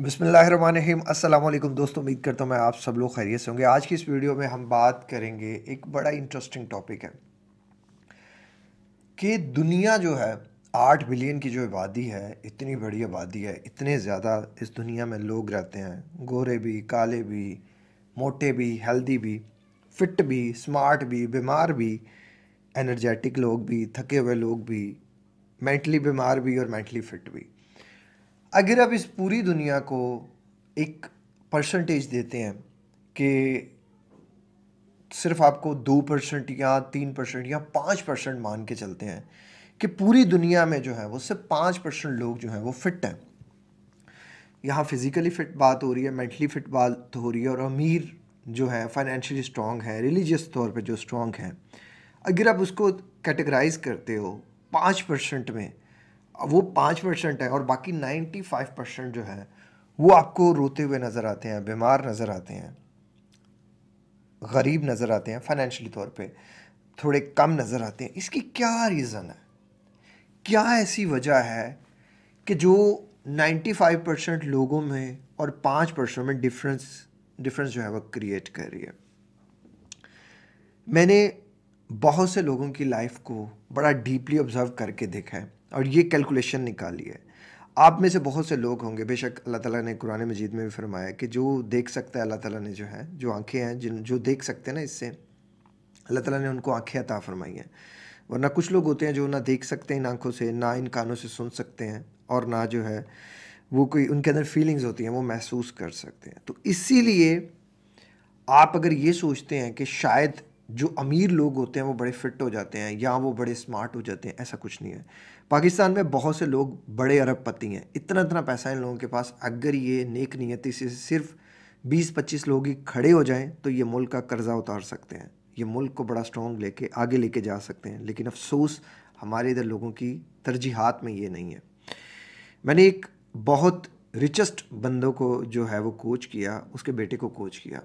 अस्सलाम वालेकुम दोस्तों उम्मीद करता हूँ मैं आप सब लोग खैरियत से होंगे आज की इस वीडियो में हम बात करेंगे एक बड़ा इंटरेस्टिंग टॉपिक है कि दुनिया जो है आठ बिलियन की जो आबादी है इतनी बड़ी आबादी है इतने ज़्यादा इस दुनिया में लोग रहते हैं गोरे भी काले भी मोटे भी हेल्दी भी फिट भी स्मार्ट भी बीमार भी एनर्जेटिक लोग भी थके हुए लोग भी मेंटली बीमार भी और मेंटली फिट भी अगर आप इस पूरी दुनिया को एक परसेंटेज देते हैं कि सिर्फ आपको दो परसेंट या तीन परसेंट या पाँच परसेंट मान के चलते हैं कि पूरी दुनिया में जो है वो सिर्फ पाँच परसेंट लोग जो हैं वो फिट हैं यहाँ फिज़िकली फ़िट बात हो रही है मेंटली फ़िट बात हो रही है और अमीर जो है फाइनेंशियली स्ट्रॉन्ग है रिलीजियस तौर पे जो स्ट्रॉन्ग है अगर आप उसको कैटेगराइज करते हो पाँच परसेंट में वो पाँच परसेंट है और बाकी नाइन्टी फाइव परसेंट जो है वो आपको रोते हुए नज़र आते हैं बीमार नज़र आते हैं गरीब नज़र आते हैं फाइनेंशली तौर पे थोड़े कम नज़र आते हैं इसकी क्या रीज़न है क्या ऐसी वजह है कि जो नाइन्टी फाइव परसेंट लोगों में और पाँच परसेंट में डिफरेंस डिफरेंस जो है वो क्रिएट कर रही है मैंने बहुत से लोगों की लाइफ को बड़ा डीपली ऑब्ज़र्व करके देखा है और ये कैलकुलेशन निकाली है आप में से बहुत से लोग होंगे बेशक अल्लाह ताला ने कुरान मजीद में भी फरमाया कि जो देख सकता है अल्लाह ताला ने जो है जो आंखें हैं जिन जो देख सकते हैं ना इससे अल्लाह ताला ने उनको आंखें अता फरमाई हैं वरना कुछ लोग होते हैं जो ना देख सकते हैं इन आँखों से ना इन कानों से सुन सकते हैं और ना जो है वो कोई उनके अंदर फीलिंग्स होती हैं वो महसूस कर सकते हैं तो इसी आप अगर ये सोचते हैं कि शायद जो अमीर लोग होते हैं वो बड़े फिट हो जाते हैं या वो बड़े स्मार्ट हो जाते हैं ऐसा कुछ नहीं है पाकिस्तान में बहुत से लोग बड़े अरब पति हैं इतना इतना पैसा इन लोगों के पास अगर ये नेक नियति से सिर्फ 20-25 लोग ही खड़े हो जाएं तो ये मुल्क का कर्जा उतार सकते हैं ये मुल्क को बड़ा स्ट्रॉन्ग लेके आगे लेके जा सकते हैं लेकिन अफसोस हमारे इधर लोगों की तरजीहत में ये नहीं है मैंने एक बहुत रिचेस्ट बंदों को जो है वो कोच किया उसके बेटे को कोच किया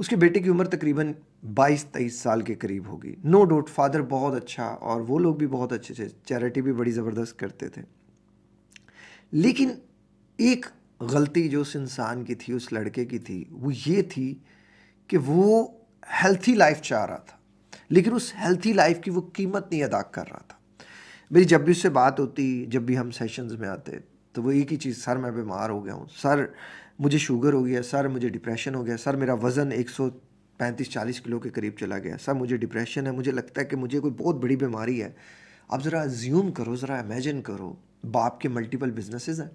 उसके बेटे की उम्र तकरीबन 22-23 साल के करीब होगी नो डाउट फादर बहुत अच्छा और वो लोग भी बहुत अच्छे थे चैरिटी भी बड़ी ज़बरदस्त करते थे लेकिन एक गलती जो उस इंसान की थी उस लड़के की थी वो ये थी कि वो हेल्थी लाइफ चाह रहा था लेकिन उस हेल्थी लाइफ की वो कीमत नहीं अदा कर रहा था मेरी जब भी उससे बात होती जब भी हम सेशंस में आते तो वो एक ही चीज़ सर मैं बीमार हो गया हूँ सर मुझे शुगर हो गया सर मुझे डिप्रेशन हो गया सर मेरा वज़न एक सौ पैंतीस चालीस किलो के करीब चला गया सर मुझे डिप्रेशन है मुझे लगता है कि मुझे कोई बहुत बड़ी बीमारी है आप ज़रा ज्यूम करो ज़रा इमेजिन करो बाप के मल्टीपल बिजनेसेस हैं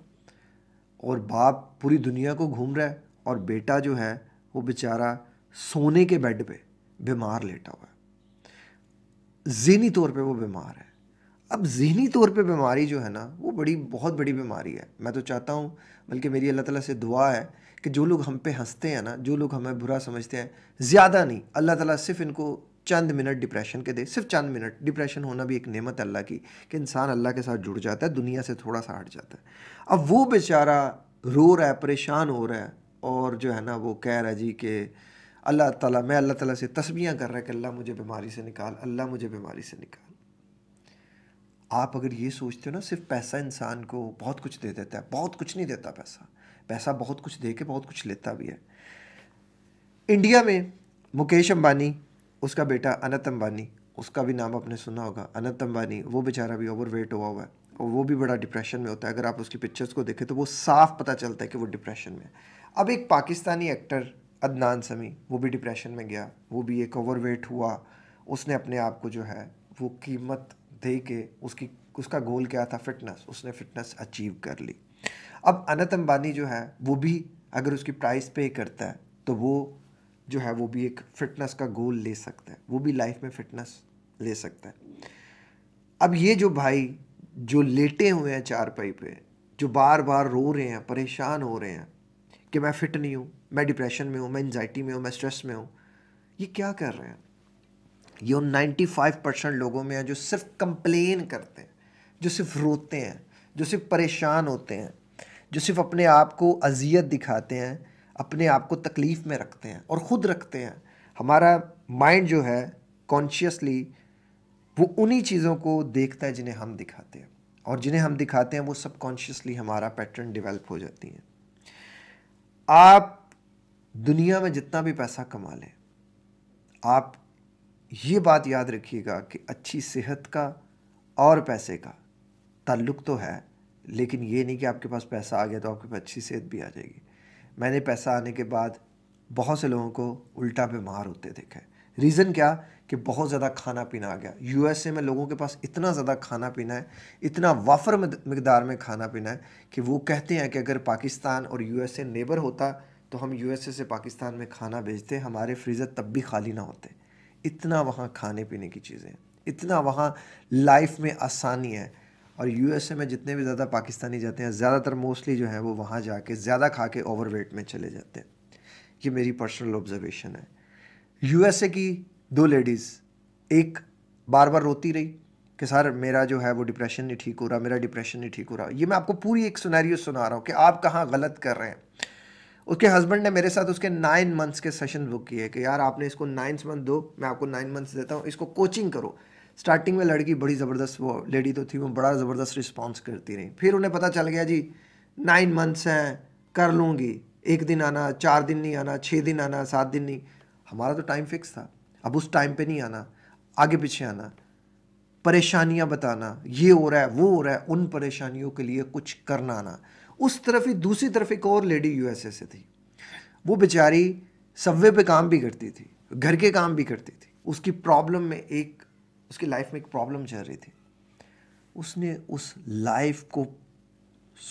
और बाप पूरी दुनिया को घूम रहा है और बेटा जो है वो बेचारा सोने के बेड पर बीमार लेटा हुआ है जहनी तौर पर वो बीमार है अब जहनी तौर पे बीमारी जो है ना वो बड़ी बहुत बड़ी बीमारी है मैं तो चाहता हूँ बल्कि मेरी अल्लाह ताला से दुआ है कि जो लोग हम पे हंसते हैं ना जो लोग हमें बुरा समझते हैं ज़्यादा नहीं अल्लाह ताला सिर्फ इनको चंद मिनट डिप्रेशन के दे सिर्फ चंद मिनट डिप्रेशन होना भी एक नेमत है अल्लाह की कि इंसान अल्लाह के साथ जुड़ जाता है दुनिया से थोड़ा सा हट जाता है अब वो बेचारा रो रहा है परेशान हो रहा है और जो है ना वो कह रहा है जी कि अल्लाह ताला मैं अल्लाह ताला से तस्बियाँ कर रहा है कि अल्लाह मुझे बीमारी से निकाल अल्लाह मुझे बीमारी से निकाल आप अगर ये सोचते हो ना सिर्फ पैसा इंसान को बहुत कुछ दे देता है बहुत कुछ नहीं देता पैसा पैसा बहुत कुछ दे के बहुत कुछ लेता भी है इंडिया में मुकेश अंबानी उसका बेटा अनंत अंबानी उसका भी नाम आपने सुना होगा अनंत अंबानी वो बेचारा भी ओवरवेट हुआ हुआ है और वो भी बड़ा डिप्रेशन में होता है अगर आप उसकी पिक्चर्स को देखें तो वो साफ पता चलता है कि वो डिप्रेशन में अब एक पाकिस्तानी एक्टर अदनान समी वो भी डिप्रेशन में गया वो भी एक ओवरवेट हुआ उसने अपने आप को जो है वो कीमत थे कि उसकी उसका गोल क्या था फिटनेस उसने फिटनेस अचीव कर ली अब अनंत अंबानी जो है वो भी अगर उसकी प्राइस पे करता है तो वो जो है वो भी एक फ़िटनेस का गोल ले सकता है वो भी लाइफ में फ़िटनेस ले सकता है अब ये जो भाई जो लेटे हुए हैं चारपाई पे जो बार बार रो रहे हैं परेशान हो रहे हैं कि मैं फ़िट नहीं हूँ मैं डिप्रेशन में हूँ मैं एनजाइटी में हूँ मैं स्ट्रेस में हूँ ये क्या कर रहे हैं ये उन नाइन्टी फाइव परसेंट लोगों में है जो सिर्फ कंप्लेन करते हैं जो सिर्फ रोते हैं जो सिर्फ परेशान होते हैं जो सिर्फ अपने आप को अजियत दिखाते हैं अपने आप को तकलीफ़ में रखते हैं और ख़ुद रखते हैं हमारा माइंड जो है कॉन्शियसली वो उन्हीं चीज़ों को देखता है जिन्हें हम दिखाते हैं और जिन्हें हम दिखाते हैं वो सब कॉन्शियसली हमारा पैटर्न डिवेलप हो जाती हैं आप दुनिया में जितना भी पैसा कमा लें आप ये बात याद रखिएगा कि अच्छी सेहत का और पैसे का ताल्लुक तो है लेकिन ये नहीं कि आपके पास पैसा आ गया तो आपके पास अच्छी सेहत भी आ जाएगी मैंने पैसा आने के बाद बहुत से लोगों को उल्टा बीमार होते देखा है रीज़न क्या कि बहुत ज़्यादा खाना पीना आ गया यूएसए में लोगों के पास इतना ज़्यादा खाना पीना है इतना वाफर मकदार में खाना पीना है कि वो कहते हैं कि अगर पाकिस्तान और यूएसए नेबर होता तो हम यूएसए से पाकिस्तान में खाना भेजते हमारे फ्रीज़र तब भी खाली ना होते इतना वहाँ खाने पीने की चीज़ें इतना वहाँ लाइफ में आसानी है और यू में जितने भी ज़्यादा पाकिस्तानी जाते हैं ज़्यादातर मोस्टली जो है वो वहाँ जाके ज़्यादा खा के ओवर वेट में चले जाते हैं ये मेरी पर्सनल ऑब्जर्वेशन है यू की दो लेडीज़ एक बार बार रोती रही कि सर मेरा जो है वो डिप्रेशन नहीं ठीक हो रहा मेरा डिप्रेशन नहीं ठीक हो रहा ये मैं आपको पूरी एक सुनैरियो सुना रहा हूँ कि आप कहाँ गलत कर रहे हैं उसके हस्बैंड ने मेरे साथ उसके नाइन मंथ्स के सेशन बुक किए कि यार आपने इसको नाइन्थ मंथ दो मैं आपको नाइन मंथ्स देता हूँ इसको कोचिंग करो स्टार्टिंग में लड़की बड़ी ज़बरदस्त वो लेडी तो थी वो बड़ा ज़बरदस्त रिस्पॉन्स करती रही फिर उन्हें पता चल गया जी नाइन मंथ्स हैं कर लूँगी एक दिन आना चार दिन नहीं आना छः दिन आना सात दिन नहीं हमारा तो टाइम फिक्स था अब उस टाइम पर नहीं आना आगे पीछे आना परेशानियाँ बताना ये हो रहा है वो हो रहा है उन परेशानियों के लिए कुछ करना आना उस तरफ ही दूसरी तरफ एक और लेडी यूएसए से थी वो बेचारी सब्वे पे काम भी करती थी घर के काम भी करती थी उसकी प्रॉब्लम में एक उसकी लाइफ में एक प्रॉब्लम चल रही थी उसने उस लाइफ को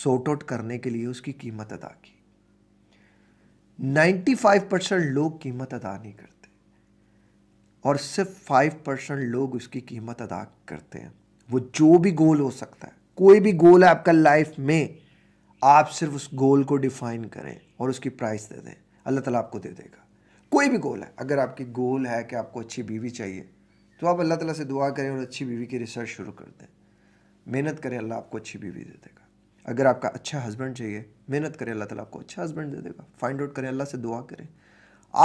सॉर्ट आउट करने के लिए उसकी कीमत अदा की 95 परसेंट लोग कीमत अदा नहीं करते और सिर्फ 5 परसेंट लोग उसकी कीमत अदा करते हैं वो जो भी गोल हो सकता है कोई भी गोल है आपका लाइफ में आप सिर्फ उस गोल को डिफाइन करें और उसकी प्राइस दे दें अल्लाह ताला आपको दे देगा कोई भी गोल है अगर आपकी गोल है कि आपको अच्छी बीवी चाहिए तो आप अल्लाह ताला से दुआ करें और अच्छी बीवी की रिसर्च शुरू कर दें मेहनत करें अल्लाह आपको अच्छी बीवी दे देगा अगर आपका अच्छा हस्बैंड चाहिए मेहनत करें अल्लाह ताला आपको अच्छा हस्बैंड दे देगा फाइंड आउट करें अल्लाह से दुआ करें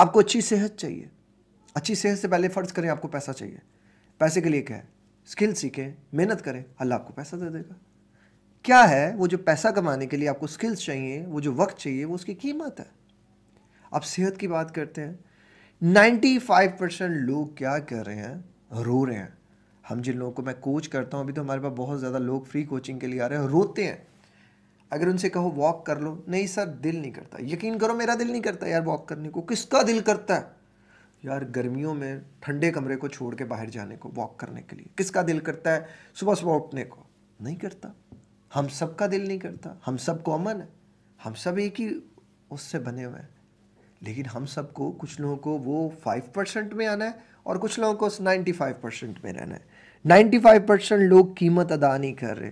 आपको अच्छी सेहत चाहिए अच्छी सेहत से पहले फ़र्ज़ करें आपको पैसा चाहिए पैसे के लिए क्या है स्किल सीखें मेहनत करें अल्लाह आपको पैसा दे देगा क्या है वो जो पैसा कमाने के लिए आपको स्किल्स चाहिए वो जो वक्त चाहिए वो उसकी कीमत है आप सेहत की बात करते हैं 95 परसेंट लोग क्या कर रहे हैं रो रहे हैं हम जिन लोगों को मैं कोच करता हूँ अभी तो हमारे पास बहुत ज़्यादा लोग फ्री कोचिंग के लिए आ रहे हैं रोते हैं अगर उनसे कहो वॉक कर लो नहीं सर दिल नहीं करता यकीन करो मेरा दिल नहीं करता यार वॉक करने को किसका दिल करता है यार गर्मियों में ठंडे कमरे को छोड़ के बाहर जाने को वॉक करने के लिए किसका दिल करता है सुबह सुबह उठने को नहीं करता हम सबका दिल नहीं करता हम सब कॉमन है हम सब एक ही उससे बने हुए हैं लेकिन हम सबको कुछ लोगों को वो फाइव परसेंट में आना है और कुछ लोगों को उस नाइन्टी फाइव परसेंट में रहना है नाइन्टी फाइव परसेंट लोग कीमत अदा नहीं कर रहे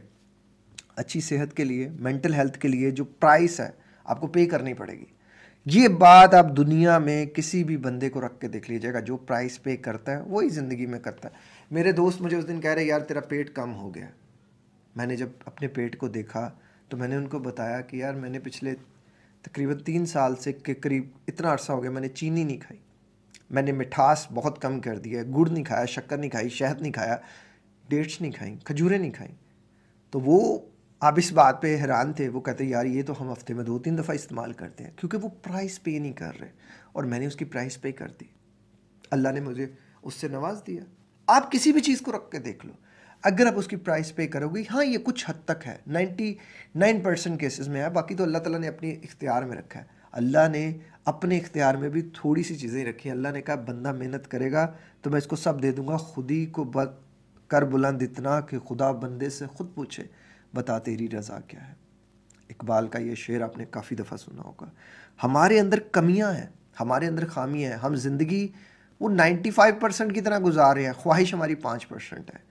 अच्छी सेहत के लिए मेंटल हेल्थ के लिए जो प्राइस है आपको पे करनी पड़ेगी ये बात आप दुनिया में किसी भी बंदे को रख के देख लीजिएगा जो प्राइस पे करता है वही ज़िंदगी में करता है मेरे दोस्त मुझे उस दिन कह रहे यार तेरा पेट कम हो गया मैंने जब अपने पेट को देखा तो मैंने उनको बताया कि यार मैंने पिछले तकरीबन तीन साल से के करीब इतना अरसा हो गया मैंने चीनी नहीं खाई मैंने मिठास बहुत कम कर दी है गुड़ नहीं खाया शक्कर नहीं खाई शहद नहीं खाया डेट्स नहीं खाई खजूरें नहीं खाई तो वो आप इस बात पे हैरान थे वो कहते यार ये तो हम हफ्ते में दो तीन दफ़ा इस्तेमाल करते हैं क्योंकि वो प्राइस पे नहीं कर रहे और मैंने उसकी प्राइस पे कर दी अल्लाह ने मुझे उससे नवाज दिया आप किसी भी चीज़ को रख के देख लो अगर आप उसकी प्राइस पे करोगे हाँ ये कुछ हद तक है नाइन्टी नाइन परसेंट केसेज में है बाकी तो अल्लाह ताला ने अपने इख्तियार में रखा है अल्लाह ने अपने इख्तियार में भी थोड़ी सी चीज़ें रखी अल्लाह ने कहा बंदा मेहनत करेगा तो मैं इसको सब दे दूँगा खुद ही को बद कर बुलंद इतना कि खुदा बंदे से खुद पूछे बता तेरी रज़ा क्या है इकबाल का ये शेर आपने काफ़ी दफ़ा सुना होगा हमारे अंदर कमियां हैं हमारे अंदर खामियां हैं हम ज़िंदगी वो 95 परसेंट की तरह गुजार रहे हैं ख्वाहिश हमारी पाँच परसेंट है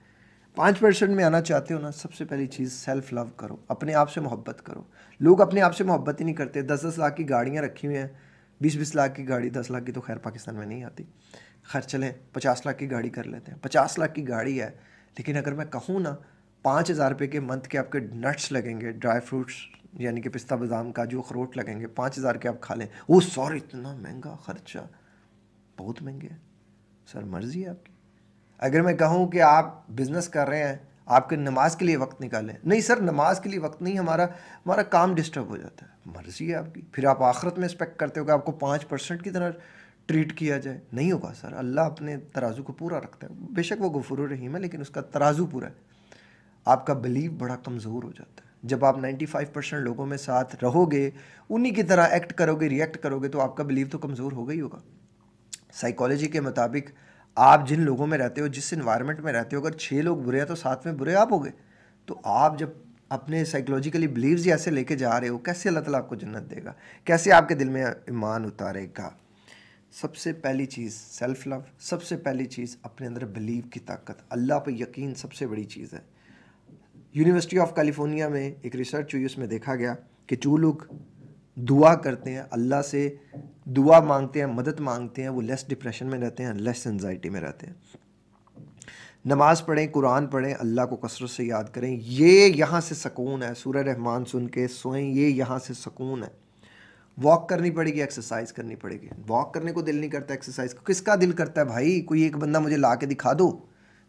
पाँच परसेंट में आना चाहते हो ना सबसे पहली चीज़ सेल्फ लव करो अपने आप से मोहब्बत करो लोग अपने आप से मोहब्बत ही नहीं करते दस दस लाख की गाड़ियाँ रखी हुई हैं बीस बीस लाख की गाड़ी दस लाख की तो खैर पाकिस्तान में नहीं आती खैर चलें पचास लाख की गाड़ी कर लेते हैं पचास लाख की गाड़ी है लेकिन अगर मैं कहूँ ना पाँच हज़ार रुपये के मंथ के आपके नट्स लगेंगे ड्राई फ्रूट्स यानी कि पिस्ता बादाम काजू अखरोट लगेंगे पाँच हज़ार के आप खा लें वो सॉरी इतना महंगा खर्चा बहुत महंगे है सर मर्जी है आपकी अगर मैं कहूँ कि आप बिज़नेस कर रहे हैं आपके नमाज के लिए वक्त निकालें नहीं सर नमाज के लिए वक्त नहीं हमारा हमारा काम डिस्टर्ब हो जाता है मर्ज़ी है आपकी फिर आप आखरत में एक्सपेक्ट करते हो कि आपको पाँच परसेंट की तरह ट्रीट किया जाए नहीं होगा सर अल्लाह अपने तराजू को पूरा रखता है बेशक वो गफुर रहीम है लेकिन उसका तराजू पूरा है आपका बिलीव बड़ा कमज़ोर हो जाता है जब आप नाइन्टी फाइव परसेंट लोगों में साथ रहोगे उन्हीं की तरह एक्ट करोगे रिएक्ट करोगे तो आपका बिलीव तो कमज़ोर हो ही होगा साइकोलॉजी के मुताबिक आप जिन लोगों में रहते हो जिस इन्वायरमेंट में रहते हो अगर छः लोग बुरे हैं तो साथ में बुरे आप हो गए तो आप जब अपने साइकोलॉजिकली बिलीव्स ऐसे लेके जा रहे हो कैसे अल्लाह ताला आपको जन्नत देगा कैसे आपके दिल में ईमान उतारेगा सबसे पहली चीज़ सेल्फ लव सबसे पहली चीज़ अपने अंदर बिलीव की ताकत अल्लाह पर यकीन सबसे बड़ी चीज़ है यूनिवर्सिटी ऑफ कैलिफोर्निया में एक रिसर्च हुई उसमें देखा गया कि टू लोग दुआ करते हैं अल्लाह से दुआ मांगते हैं मदद मांगते हैं वो लेस डिप्रेशन में रहते हैं लेस एनजाइटी में रहते हैं नमाज़ पढ़ें कुरान पढ़ें अल्लाह को कसरत से याद करें ये यहाँ से सकून है सूर्य रहमान सुन के सोएं ये यहाँ से सकून है वॉक करनी पड़ेगी एक्सरसाइज करनी पड़ेगी वॉक करने को दिल नहीं करता एक्सरसाइज को किसका दिल करता है भाई कोई एक बंदा मुझे ला के दिखा दो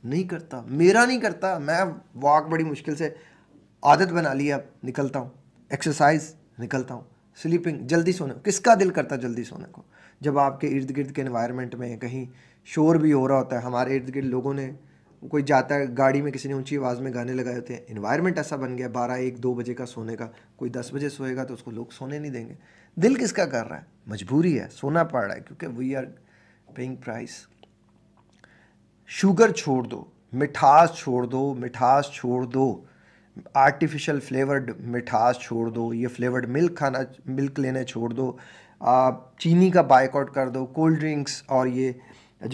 नहीं करता मेरा नहीं करता मैं वॉक बड़ी मुश्किल से आदत बना ली अब निकलता हूँ एक्सरसाइज निकलता हूँ स्लीपिंग जल्दी सोने किसका दिल करता जल्दी सोने को जब आपके इर्द गिर्द के इन्वायरमेंट में कहीं शोर भी हो रहा होता है हमारे इर्द गिर्द लोगों ने कोई जाता है गाड़ी में किसी ने ऊंची आवाज़ में गाने लगाए होते हैं इन्वायरमेंट ऐसा बन गया बारह एक दो बजे का सोने का कोई दस बजे सोएगा तो उसको लोग सोने नहीं देंगे दिल किसका कर रहा है मजबूरी है सोना पड़ रहा है क्योंकि we are paying price sugar छोड़ दो मिठास छोड़ दो मिठास छोड़ दो आर्टिफिशियल फ्लेवर्ड मिठास छोड़ दो ये फ्लेवर्ड मिल्क खाना मिल्क लेने छोड़ दो आप चीनी का बाइकआउट कर दो कोल्ड ड्रिंक्स और ये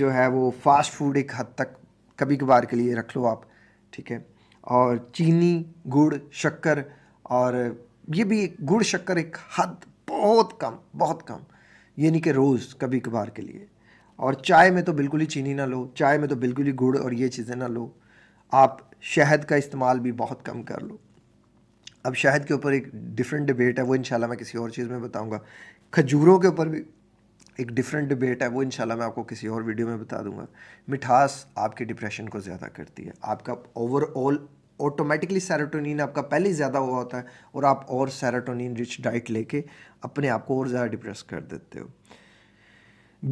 जो है वो फास्ट फूड एक हद तक कभी कभार के लिए रख लो आप ठीक है और चीनी गुड़ शक्कर और ये भी गुड़ शक्कर एक हद बहुत कम बहुत कम ये नहीं कि रोज़ कभी कभार के लिए और चाय में तो बिल्कुल ही चीनी ना लो चाय में तो बिल्कुल ही गुड़ और ये चीज़ें ना लो आप शहद का इस्तेमाल भी बहुत कम कर लो अब शहद के ऊपर एक डिफरेंट डिबेट है वो इंशाल्लाह मैं किसी और चीज़ में बताऊंगा खजूरों के ऊपर भी एक डिफरेंट डिबेट है वो इंशाल्लाह मैं आपको किसी और वीडियो में बता दूंगा मिठास आपके डिप्रेशन को ज़्यादा करती है आपका ओवरऑल ऑटोमेटिकली सेरोटोनिन आपका पहले ही ज़्यादा हुआ होता है और आप और सेरोटोनिन रिच डाइट लेके अपने आप को और ज़्यादा डिप्रेस कर देते हो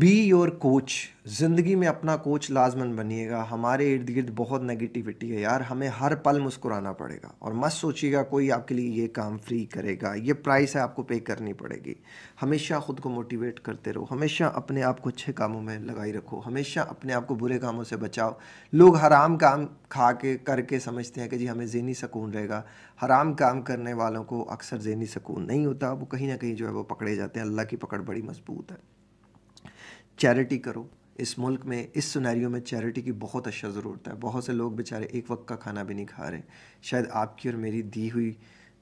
बी योर कोच ज़िंदगी में अपना कोच लाजमन बनिएगा हमारे इर्द गिर्द बहुत नेगेटिविटी है यार हमें हर पल मुस्कुराना पड़ेगा और मत सोचिएगा कोई आपके लिए ये काम फ्री करेगा ये प्राइस है आपको पे करनी पड़ेगी हमेशा ख़ुद को मोटिवेट करते रहो हमेशा अपने आप को अच्छे कामों में लगाई रखो हमेशा अपने आप को बुरे कामों से बचाओ लोग हराम काम खा के करके समझते हैं कि जी हमें जहनी सुकून रहेगा हराम काम करने वालों को अक्सर जहनी सुकून नहीं होता वो कहीं ना कहीं जो है वो पकड़े जाते हैं अल्लाह की पकड़ बड़ी मजबूत है चैरिटी करो इस मुल्क में इस सुनारियों में चैरिटी की बहुत अच्छा ज़रूरत है बहुत से लोग बेचारे एक वक्त का खाना भी नहीं खा रहे शायद आपकी और मेरी दी हुई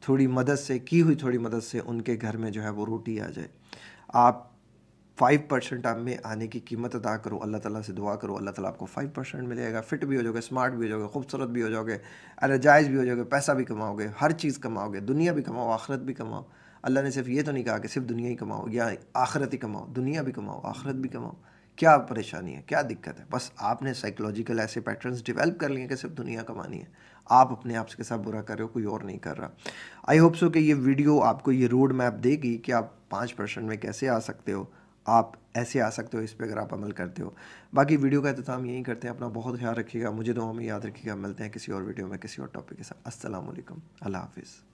थोड़ी मदद से की हुई थोड़ी मदद से उनके घर में जो है वो रोटी आ जाए आप फाइव परसेंट आप में आने की कीमत अदा करो अल्लाह ताला से दुआ करो अल्लाह ताला आपको फाइव परसेंट मिलेगा फिट भी हो जाओगे स्मार्ट भी हो जाओगे खूबसूरत भी हो जाओगे एनर्जाइज भी हो जाओगे पैसा भी कमाओगे हर चीज़ कमाओगे दुनिया भी कमाओ आखरत भी कमाओ अल्लाह ने सिर्फ ये तो नहीं कहा कि सिर्फ दुनिया ही कमाओ या आखरत ही कमाओ दुनिया भी कमाओ आखिरत भी कमाओ क्या परेशानी है क्या दिक्कत है बस आपने साइकोलॉजिकल ऐसे पैटर्न्स डेवलप कर लिए कि सिर्फ दुनिया कमानी है आप अपने आप के साथ बुरा कर रहे हो कोई और नहीं कर रहा आई होप सो कि ये वीडियो आपको ये रोड मैप देगी कि आप पाँच परसेंट में कैसे आ सकते हो आप ऐसे आ सकते हो इस पर अगर आप अमल करते हो बाकी वीडियो का अहतमाम यही करते हैं अपना बहुत ख्याल रखिएगा मुझे तो हमें याद रखिएगा मिलते हैं किसी और वीडियो में किसी और टॉपिक के साथ असलम अल्लाह हाफिज़